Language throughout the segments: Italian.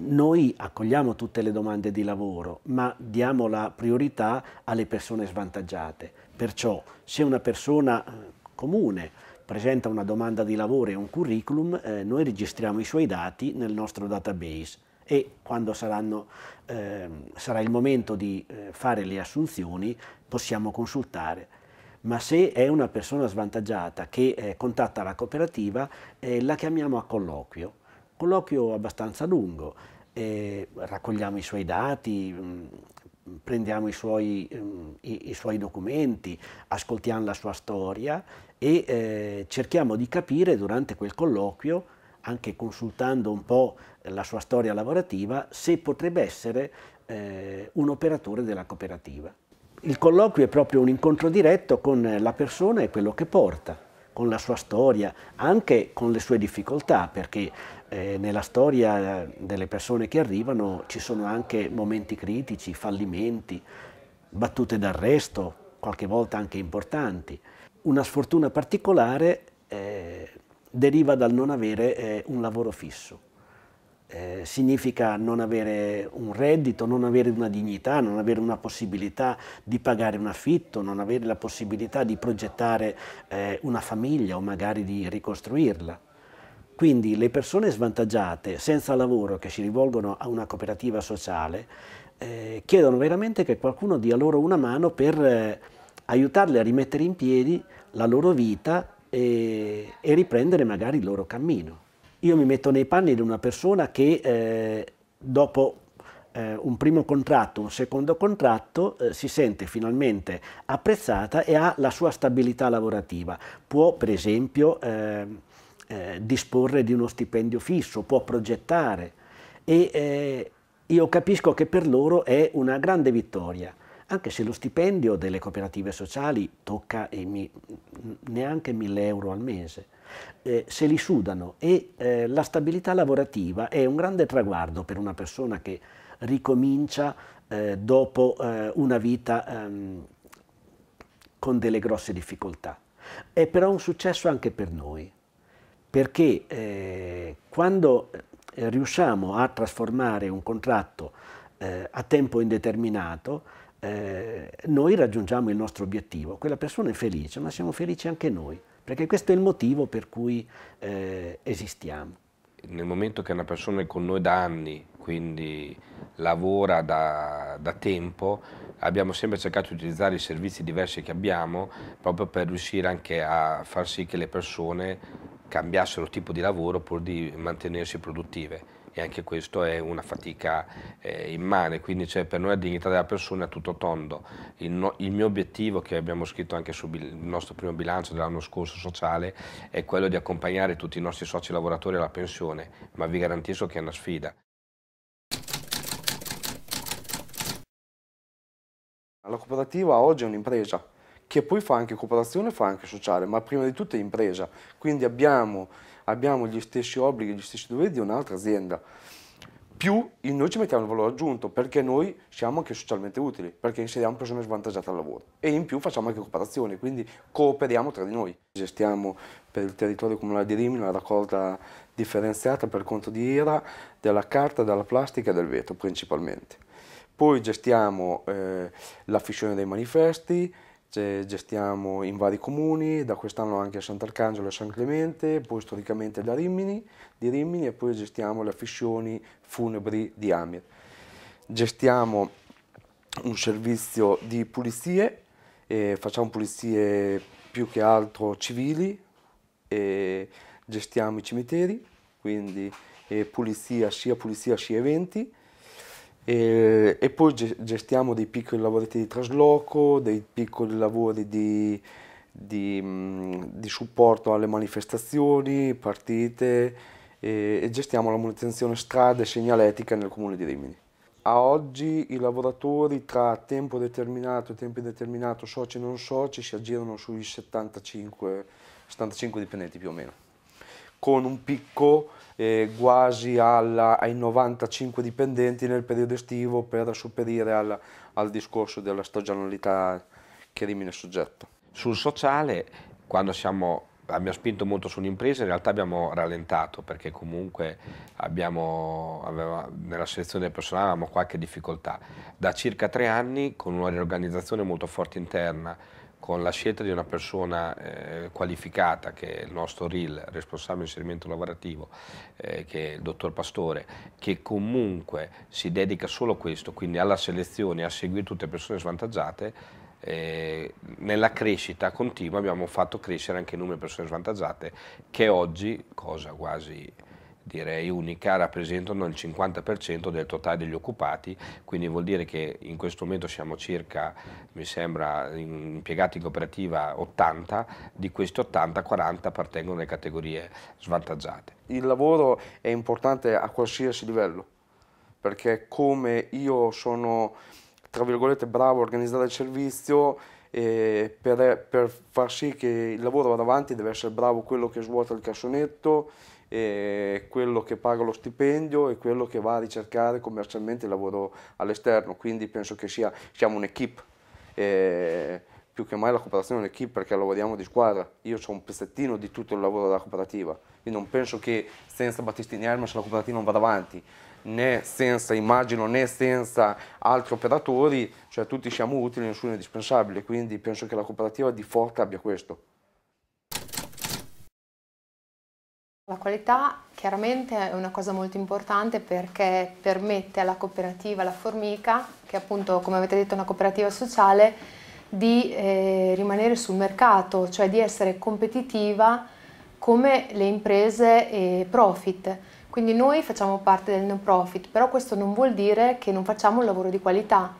noi accogliamo tutte le domande di lavoro, ma diamo la priorità alle persone svantaggiate. Perciò se una persona eh, comune presenta una domanda di lavoro e un curriculum, eh, noi registriamo i suoi dati nel nostro database e quando saranno, eh, sarà il momento di eh, fare le assunzioni possiamo consultare. Ma se è una persona svantaggiata che eh, contatta la cooperativa, la chiamiamo a colloquio colloquio abbastanza lungo raccogliamo i suoi dati, mm, prendiamo i suoi, mm, i, i suoi, documenti, ascoltiamo la sua storia e eh, cerchiamo di capire durante quel colloquio, anche consultando un po' la sua storia lavorativa, se potrebbe essere eh, un operatore della cooperativa. Il colloquio è proprio un incontro diretto con la persona e quello che porta con la sua storia, anche con le sue difficoltà, perché eh, nella storia delle persone che arrivano ci sono anche momenti critici, fallimenti, battute d'arresto, qualche volta anche importanti. Una sfortuna particolare eh, deriva dal non avere eh, un lavoro fisso eh, significa non avere un reddito, non avere una dignità, non avere una possibilità di pagare un affitto, non avere la possibilità di progettare eh, una famiglia o magari di ricostruirla. Quindi le persone svantaggiate senza lavoro che si rivolgono a una cooperativa sociale eh, chiedono veramente che qualcuno dia loro una mano per eh, aiutarle a rimettere in piedi la loro vita e, e riprendere magari il loro cammino. Io mi metto nei panni di una persona che eh, dopo eh, un primo contratto, un secondo contratto, eh, si sente finalmente apprezzata e ha la sua stabilità lavorativa. Può per esempio eh, eh, disporre di uno stipendio fisso, può progettare e eh, io capisco che per loro è una grande vittoria anche se lo stipendio delle cooperative sociali tocca mi, neanche 1000 euro al mese. Eh, se li sudano e eh, la stabilità lavorativa è un grande traguardo per una persona che ricomincia eh, dopo eh, una vita ehm, con delle grosse difficoltà. È però un successo anche per noi, perché eh, quando eh, riusciamo a trasformare un contratto a tempo indeterminato eh, noi raggiungiamo il nostro obiettivo. Quella persona è felice, ma siamo felici anche noi, perché questo è il motivo per cui eh, esistiamo. Nel momento che una persona è con noi da anni, quindi lavora da, da tempo, abbiamo sempre cercato di utilizzare i servizi diversi che abbiamo proprio per riuscire anche a far sì che le persone cambiassero tipo di lavoro pur di mantenersi produttive e anche questo è una fatica eh, immane, quindi c'è per noi la dignità della persona è tutto tondo. Il, no, il, mio obiettivo che abbiamo scritto anche sul nostro primo bilancio dell'anno scorso sociale è quello di accompagnare tutti i nostri soci lavoratori alla pensione, ma vi garantisco che è una sfida. La cooperativa oggi è un'impresa che poi fa anche cooperazione, fa anche sociale, ma prima di tutto è impresa. Quindi abbiamo abbiamo gli stessi obblighi, gli stessi doveri di un'altra azienda. Più noi ci mettiamo il valore aggiunto perché noi siamo anche socialmente utili, perché inseriamo persone svantaggiate al lavoro e in più facciamo anche cooperazione, quindi cooperiamo tra di noi. Gestiamo per il territorio comunale di Rimini la raccolta differenziata per conto di IRA della carta, della plastica e del vetro principalmente. Poi gestiamo eh, la fissione dei manifesti, gestiamo in vari comuni, da quest'anno anche a Sant'Arcangelo e San Clemente, poi storicamente da Rimini, di Rimini e poi gestiamo le affissioni funebri di Amir. Gestiamo un servizio di pulizie, eh, facciamo pulizie più che altro civili, eh, gestiamo i cimiteri, quindi eh, pulizia, sia pulizia sia eventi, e, e, poi gestiamo dei piccoli lavoretti di trasloco, dei piccoli lavori di, di, mm, di supporto alle manifestazioni, partite e, e, gestiamo la manutenzione strade e segnaletica nel comune di Rimini. A oggi i lavoratori tra tempo determinato e tempo indeterminato, soci e non soci, si aggirano sui 75, 75 dipendenti più o meno con un picco eh, quasi alla, ai 95 dipendenti nel periodo estivo per superire al, al discorso della stagionalità che rimane soggetto. Sul sociale, quando siamo abbiamo spinto molto sull'impresa, in realtà abbiamo rallentato perché comunque abbiamo, aveva, nella selezione del personale avevamo qualche difficoltà. Da circa tre anni, con una riorganizzazione molto forte interna, con la scelta di una persona eh, qualificata, che è il nostro RIL, responsabile inserimento lavorativo, eh, che è il dottor Pastore, che comunque si dedica solo a questo, quindi alla selezione, a seguire tutte le persone svantaggiate, eh, nella crescita continua abbiamo fatto crescere anche il numero di persone svantaggiate che oggi, cosa quasi direi unica, rappresentano il 50% del totale degli occupati, quindi vuol dire che in questo momento siamo circa, mi sembra, impiegati in cooperativa 80, di questi 80, 40 appartengono alle categorie svantaggiate. Il lavoro è importante a qualsiasi livello, perché come io sono, tra virgolette, bravo a organizzare il servizio, per, per far sì che il lavoro vada avanti deve essere bravo quello che svuota il cassonetto, e quello che paga lo stipendio e quello che va a ricercare commercialmente il lavoro all'esterno, quindi penso che sia, siamo un'equipe, eh, più che mai la cooperazione è un'equipe perché lavoriamo di squadra, io sono un pezzettino di tutto il lavoro della cooperativa, Quindi non penso che senza Battistini Hermes la cooperativa non vada avanti, né senza immagino né senza altri operatori, cioè tutti siamo utili, nessuno è indispensabile, quindi penso che la cooperativa di forte abbia questo. La qualità chiaramente è una cosa molto importante perché permette alla cooperativa La Formica, che appunto come avete detto è una cooperativa sociale, di eh, rimanere sul mercato, cioè di essere competitiva come le imprese e profit. Quindi noi facciamo parte del no profit, però questo non vuol dire che non facciamo un lavoro di qualità.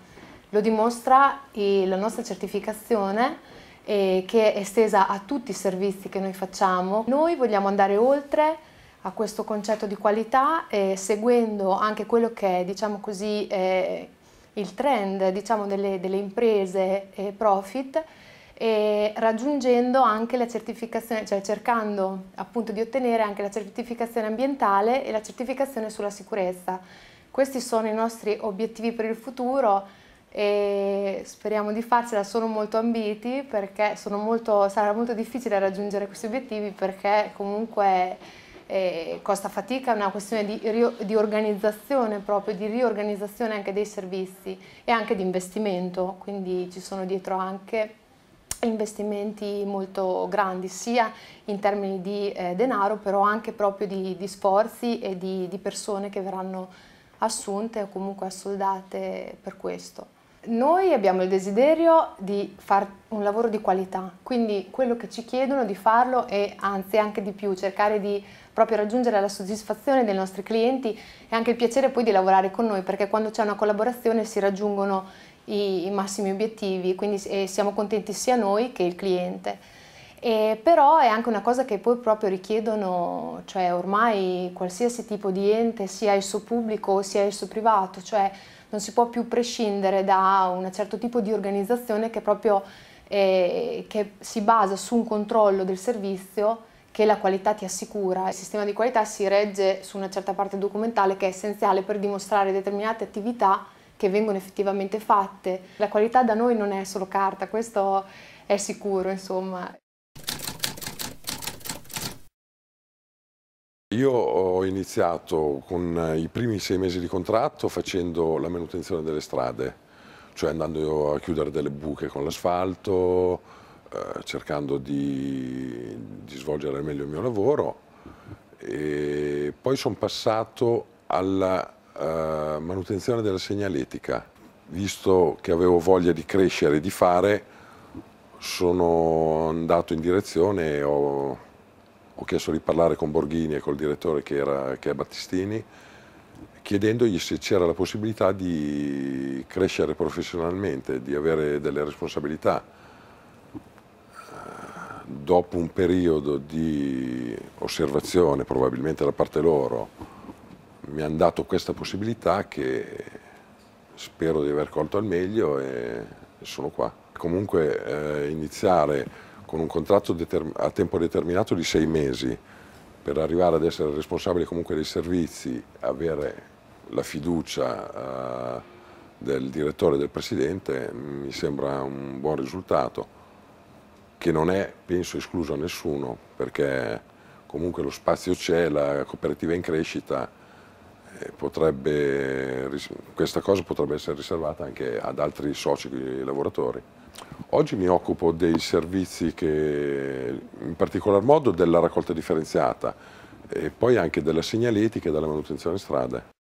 Lo dimostra eh, la nostra certificazione eh, che è estesa a tutti i servizi che noi facciamo. Noi vogliamo andare oltre a questo concetto di qualità eh, seguendo anche quello che è diciamo così, eh, il trend diciamo, delle, delle, imprese profit e raggiungendo anche la certificazione, cioè cercando appunto di ottenere anche la certificazione ambientale e la certificazione sulla sicurezza. Questi sono i nostri obiettivi per il futuro e speriamo di farcela, sono molto ambiti perché sono molto, sarà molto difficile raggiungere questi obiettivi perché comunque eh, costa fatica, è una questione di, di, organizzazione proprio, di riorganizzazione anche dei servizi e anche di investimento, quindi ci sono dietro anche investimenti molto grandi sia in termini di eh, denaro però anche proprio di, di sforzi e di, di persone che verranno assunte o comunque assoldate per questo. Noi abbiamo il desiderio di fare un lavoro di qualità, quindi quello che ci chiedono di farlo e anzi anche di più, cercare di proprio raggiungere la soddisfazione dei nostri clienti e anche il piacere poi di lavorare con noi, perché quando c'è una collaborazione si raggiungono i, i massimi obiettivi quindi, e siamo contenti sia noi che il cliente. E però è anche una cosa che poi proprio richiedono, cioè ormai qualsiasi tipo di ente, sia esso pubblico sia esso privato, cioè non si può più prescindere da un certo tipo di organizzazione che proprio eh, che si basa su un controllo del servizio che la qualità ti assicura. Il sistema di qualità si regge su una certa parte documentale che è essenziale per dimostrare determinate attività che vengono effettivamente fatte. La qualità da noi non è solo carta, questo è sicuro, insomma. Io ho iniziato con eh, i primi sei mesi di contratto facendo la manutenzione delle strade, cioè andando a chiudere delle buche con l'asfalto, eh, cercando di, di, svolgere al meglio il mio lavoro. E poi sono passato alla eh, manutenzione della segnaletica. Visto che avevo voglia di crescere e di fare, sono andato in direzione e ho ho chiesto di parlare con Borghini e col direttore che, era, che è Battistini, chiedendogli se c'era la possibilità di crescere professionalmente, di avere delle responsabilità. Eh, dopo un periodo di osservazione, probabilmente da parte loro, mi hanno dato questa possibilità che spero di aver colto al meglio e sono qua. Comunque eh, iniziare con un contratto a tempo determinato di sei mesi per arrivare ad essere responsabile comunque dei servizi, avere la fiducia eh, del direttore e del presidente mi sembra un buon risultato che non è, penso, escluso a nessuno perché comunque lo spazio c'è, la cooperativa è in crescita potrebbe, questa cosa potrebbe essere riservata anche ad altri soci lavoratori. Oggi mi occupo dei servizi che, in particolar modo della raccolta differenziata e poi anche della segnaletica e della manutenzione strade.